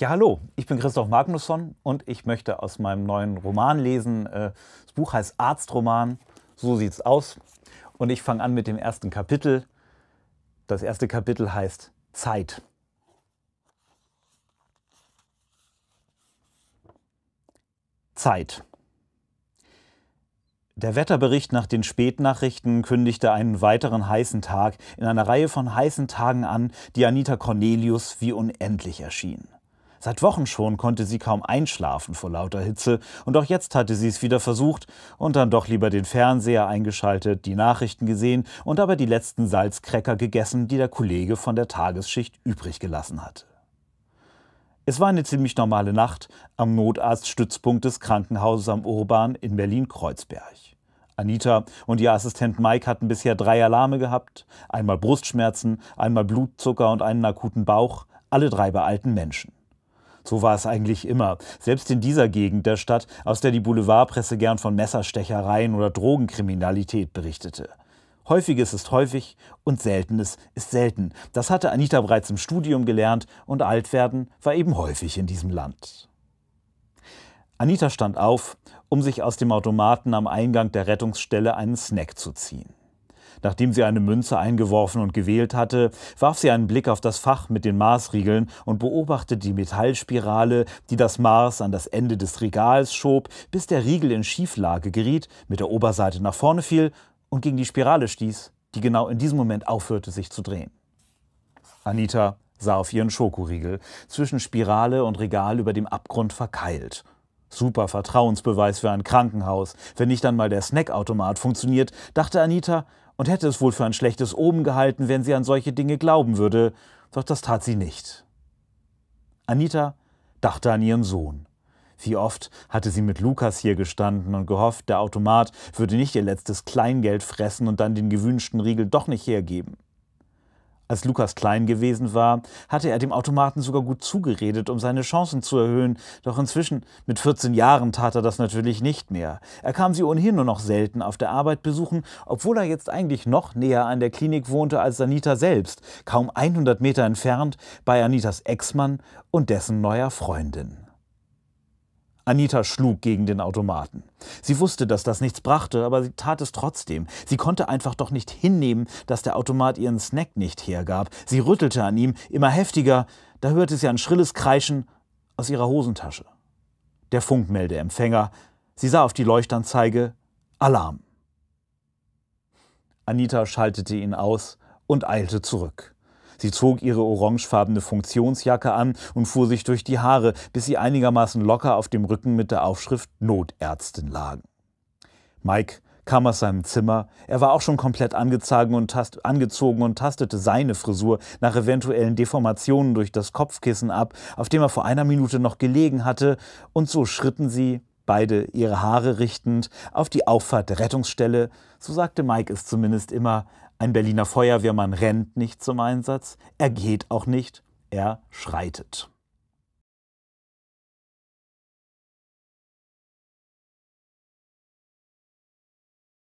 Ja, hallo, ich bin Christoph Magnusson und ich möchte aus meinem neuen Roman lesen. Äh, das Buch heißt Arztroman, so sieht's aus. Und ich fange an mit dem ersten Kapitel. Das erste Kapitel heißt Zeit. Zeit. Der Wetterbericht nach den Spätnachrichten kündigte einen weiteren heißen Tag in einer Reihe von heißen Tagen an, die Anita Cornelius wie unendlich erschienen. Seit Wochen schon konnte sie kaum einschlafen vor lauter Hitze und auch jetzt hatte sie es wieder versucht und dann doch lieber den Fernseher eingeschaltet, die Nachrichten gesehen und aber die letzten Salzcracker gegessen, die der Kollege von der Tagesschicht übrig gelassen hatte. Es war eine ziemlich normale Nacht am Notarztstützpunkt des Krankenhauses am Urban in Berlin-Kreuzberg. Anita und ihr Assistent Mike hatten bisher drei Alarme gehabt, einmal Brustschmerzen, einmal Blutzucker und einen akuten Bauch, alle drei bei alten Menschen. So war es eigentlich immer, selbst in dieser Gegend der Stadt, aus der die Boulevardpresse gern von Messerstechereien oder Drogenkriminalität berichtete. Häufiges ist häufig und Seltenes ist selten. Das hatte Anita bereits im Studium gelernt und Altwerden war eben häufig in diesem Land. Anita stand auf, um sich aus dem Automaten am Eingang der Rettungsstelle einen Snack zu ziehen. Nachdem sie eine Münze eingeworfen und gewählt hatte, warf sie einen Blick auf das Fach mit den Maßriegeln und beobachtete die Metallspirale, die das Maß an das Ende des Regals schob, bis der Riegel in Schieflage geriet, mit der Oberseite nach vorne fiel und gegen die Spirale stieß, die genau in diesem Moment aufhörte, sich zu drehen. Anita sah auf ihren Schokoriegel, zwischen Spirale und Regal über dem Abgrund verkeilt. Super Vertrauensbeweis für ein Krankenhaus. Wenn nicht einmal der Snackautomat funktioniert, dachte Anita und hätte es wohl für ein schlechtes Omen gehalten, wenn sie an solche Dinge glauben würde, doch das tat sie nicht. Anita dachte an ihren Sohn. Wie oft hatte sie mit Lukas hier gestanden und gehofft, der Automat würde nicht ihr letztes Kleingeld fressen und dann den gewünschten Riegel doch nicht hergeben. Als Lukas klein gewesen war, hatte er dem Automaten sogar gut zugeredet, um seine Chancen zu erhöhen, doch inzwischen, mit 14 Jahren, tat er das natürlich nicht mehr. Er kam sie ohnehin nur noch selten auf der Arbeit besuchen, obwohl er jetzt eigentlich noch näher an der Klinik wohnte als Anita selbst, kaum 100 Meter entfernt bei Anitas Ex-Mann und dessen neuer Freundin. Anita schlug gegen den Automaten. Sie wusste, dass das nichts brachte, aber sie tat es trotzdem. Sie konnte einfach doch nicht hinnehmen, dass der Automat ihren Snack nicht hergab. Sie rüttelte an ihm, immer heftiger. Da hörte sie ein schrilles Kreischen aus ihrer Hosentasche. Der Funkmeldeempfänger. Sie sah auf die Leuchtanzeige. Alarm. Anita schaltete ihn aus und eilte zurück. Sie zog ihre orangefarbene Funktionsjacke an und fuhr sich durch die Haare, bis sie einigermaßen locker auf dem Rücken mit der Aufschrift Notärztin lagen. Mike kam aus seinem Zimmer. Er war auch schon komplett angezogen und, angezogen und tastete seine Frisur nach eventuellen Deformationen durch das Kopfkissen ab, auf dem er vor einer Minute noch gelegen hatte, und so schritten sie beide ihre Haare richtend, auf die Auffahrt der Rettungsstelle, so sagte Mike es zumindest immer, ein Berliner Feuerwehrmann rennt nicht zum Einsatz, er geht auch nicht, er schreitet.